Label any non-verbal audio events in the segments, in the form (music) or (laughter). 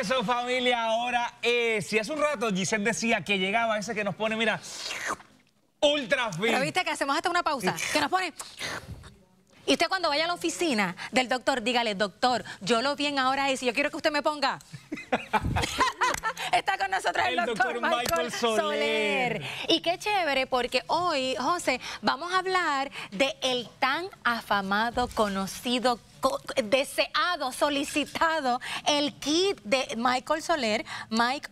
Eso, familia. Ahora, si hace un rato Giselle decía que llegaba ese que nos pone, mira, ultra Pero viste que hacemos hasta una pausa, que nos pone... Y usted cuando vaya a la oficina del doctor, dígale, doctor, yo lo vi en ahora ese y yo quiero que usted me ponga... (laughs) nosotros el, el doctor, Michael, Soler. Y qué chévere, porque hoy, José, vamos a hablar de el tan afamado, conocido, deseado, solicitado el kit de Michael Soler, Mike,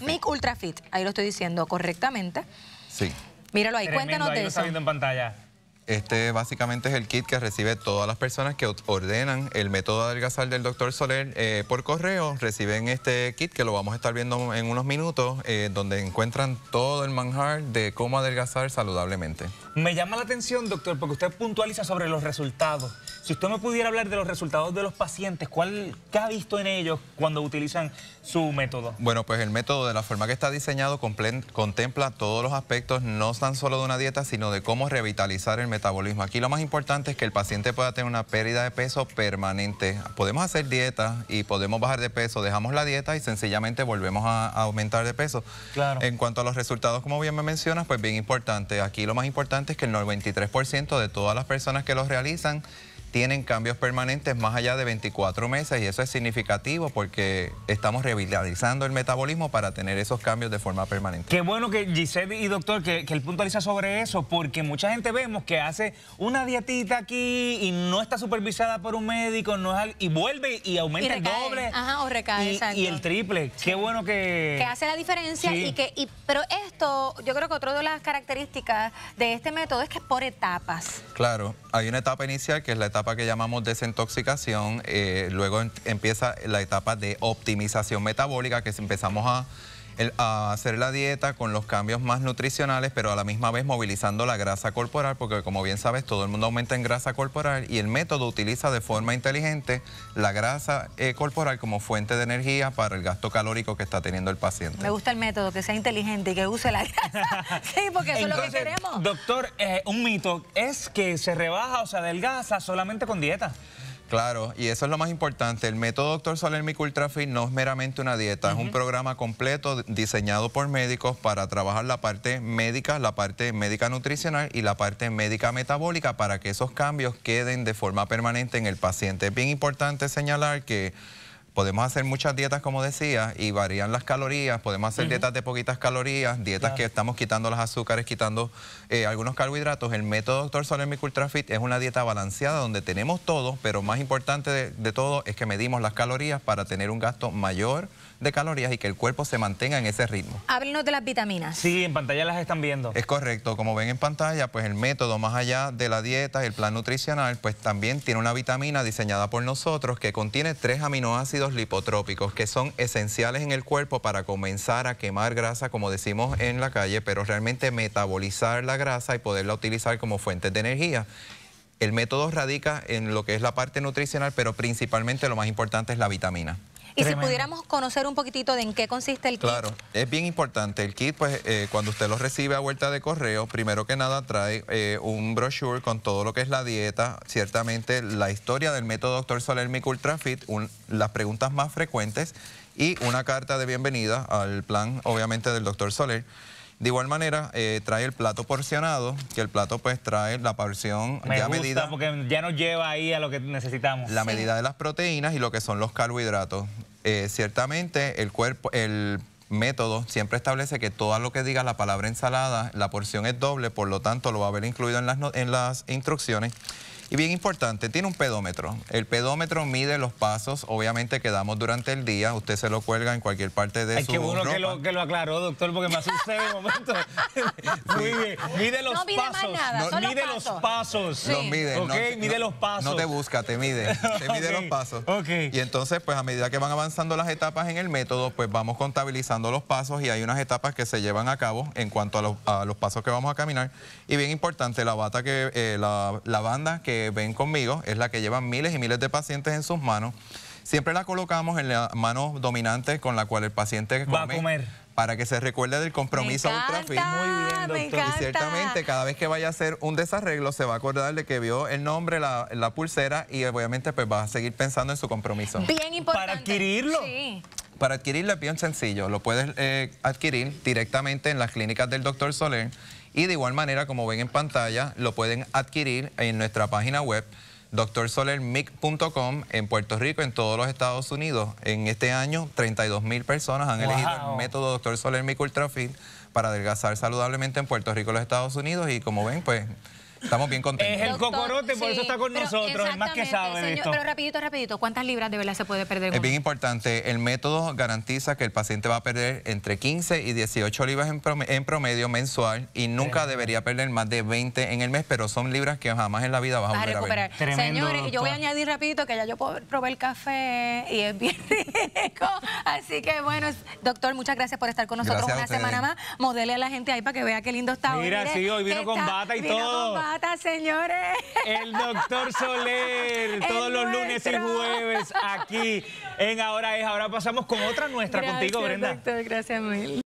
Mike, Ultrafit. Ahí lo estoy diciendo correctamente. Sí. Míralo ahí, cuéntanos de Está viendo en pantalla. Este básicamente es el kit que recibe todas las personas que ordenan el método de adelgazar del doctor Soler eh, por correo. Reciben este kit que lo vamos a estar viendo en unos minutos, eh, donde encuentran todo el manjar de cómo adelgazar saludablemente. Me llama la atención, doctor, porque usted puntualiza sobre los resultados. Si usted me pudiera hablar de los resultados de los pacientes, ¿cuál, ¿qué ha visto en ellos cuando utilizan su método? Bueno, pues el método de la forma que está diseñado contempla todos los aspectos, no tan solo de una dieta, sino de cómo revitalizar el metabolismo. Aquí lo más importante es que el paciente pueda tener una pérdida de peso permanente. Podemos hacer dieta y podemos bajar de peso, dejamos la dieta y sencillamente volvemos a, aumentar de peso. En cuanto a los resultados, como bien me mencionas, pues bien importante. Aquí lo más importante es que el 93% de todas las personas que los realizan tienen cambios permanentes más allá de 24 meses y eso es significativo porque estamos revitalizando el metabolismo para tener esos cambios de forma permanente. Qué bueno que Giselle y doctor, que, que él puntualiza sobre eso porque mucha gente vemos que hace una dietita aquí y no está supervisada por un médico no y vuelve y aumenta el doble. o recae, y, el triple. Qué bueno que... Que hace la diferencia y que... pero esto, yo creo que otra de las características de este método es que es por etapas. Claro, hay una etapa inicial que es la etapa que llamamos desintoxicación, eh, luego em-, empieza la etapa de optimización metabólica, que empezamos a a hacer la dieta con los cambios más nutricionales, pero a la misma vez movilizando la grasa corporal, porque como bien sabes, todo el mundo aumenta en grasa corporal y el método utiliza de forma inteligente la grasa eh, corporal como fuente de energía para el gasto calórico que está teniendo el paciente. Me gusta el método, que sea inteligente y que use la grasa. (laughs) sí, porque eso es lo que queremos. Doctor, eh, un mito es que se rebaja o se adelgaza solamente con dieta. Claro, y eso es lo más importante. El método Doctor Solermic Ultrafit no es meramente una dieta, es un programa completo diseñado por médicos para trabajar la parte médica, la parte médica nutricional y la parte médica metabólica para que esos cambios queden de forma permanente en el paciente. Es bien importante señalar que podemos hacer muchas dietas, como decía, y varían las calorías. Podemos hacer dietas de poquitas calorías, dietas que estamos quitando los azúcares, quitando eh, algunos carbohidratos. El método Doctor Solermic Ultra Fit es una dieta balanceada donde tenemos todo, pero más importante de, de todo es que medimos las calorías para tener un gasto mayor de calorías y que el cuerpo se mantenga en ese ritmo. Háblenos de las vitaminas. Sí, en pantalla las están viendo. Es correcto. Como ven en pantalla, pues el método, más allá de la dieta, el plan nutricional, pues también tiene una vitamina diseñada por nosotros que contiene tres aminoácidos lipotrópicos que son esenciales en el cuerpo para comenzar a quemar grasa, como decimos en la calle, pero realmente metabolizar la grasa y poderla utilizar como fuente de energía. El método radica en lo que es la parte nutricional, pero principalmente lo más importante es la vitamina. Y si pudiéramos conocer un poquitito de en qué consiste el kit. Claro, es bien importante. El kit, pues, eh, cuando usted lo recibe a vuelta de correo, primero que nada trae eh, un brochure con todo lo que es la dieta, ciertamente la historia del método Dr. Soler Ultrafit, las preguntas más frecuentes y una carta de bienvenida al plan, obviamente, del Dr. Soler. De igual manera, eh, trae el plato porcionado, que el plato pues trae la porción Me gusta medida. porque ya nos lleva ahí a lo que necesitamos. La medida de las proteínas y lo que son los carbohidratos. Eh, ciertamente, el cuerpo, el método siempre establece que todo lo que diga la palabra ensalada, la porción es doble, por lo tanto lo va a haber incluido en las, en las instrucciones. Y bien importante, tiene un pedómetro. El pedómetro mide los pasos, obviamente, que damos durante el día. Usted se lo cuelga en cualquier parte de Ay, su Que, lo, que lo aclaró, doctor, porque me asusté de momento. (laughs) Muy bien. Mide los no mide pasos. nada, mide los pasos. Los mide. Okay, mide los pasos. No te busca, te mide. (laughs) Te mide los pasos. Okay. Y entonces, pues a medida que van avanzando las etapas en el método, pues vamos contabilizando los pasos y hay unas etapas que se llevan a cabo en cuanto a los, pasos que vamos a caminar. Y bien importante, la bata que, eh, la banda que ven conmigo, es la que llevan miles y miles de pacientes en sus manos. Siempre la colocamos en la mano dominante con la cual el paciente va a comer. Para que se recuerde del compromiso Muy bien, doctor. Y ciertamente, cada vez que vaya a hacer un desarreglo, se va a acordar de que vio el nombre, la, pulsera, y obviamente pues va a seguir pensando en su compromiso. Bien importante. Para adquirirlo. Sí. Para adquirirlo es bien sencillo. Lo puedes eh, adquirir directamente en las clínicas del doctor Soler y de igual manera, como ven en pantalla, lo pueden adquirir en nuestra página web drsolermic.com en Puerto Rico, en todos los Estados Unidos. En este año, 32 mil personas han elegido el método Doctor Solermic Ultrafit para adelgazar saludablemente en Puerto Rico y los Estados Unidos. Y como ven, pues Estamos bien contentos. Es el cocorote, por eso está con nosotros, Es más que sabe esto. Pero rapidito, rapidito, ¿cuántas libras de verdad se puede perder? es bien importante, el método garantiza que el paciente va a perder entre 15 y 18 libras en promedio, mensual y nunca debería perder más de 20 en el mes, pero son libras que jamás en la vida vas a, recuperar. Señores, yo voy a añadir rapidito que ya yo probé el café y es bien (laughs) rico, así que bueno, doctor, muchas gracias por estar con nosotros una semana más. Modele a la gente ahí para que vea qué lindo está Mira, Mira, sí, hoy vino con bata y todo señores. El doctor Soler, (laughs) todos los lunes y jueves aquí en Ahora es. Ahora pasamos con otra nuestra contigo, Brenda. Doctor, gracias mil.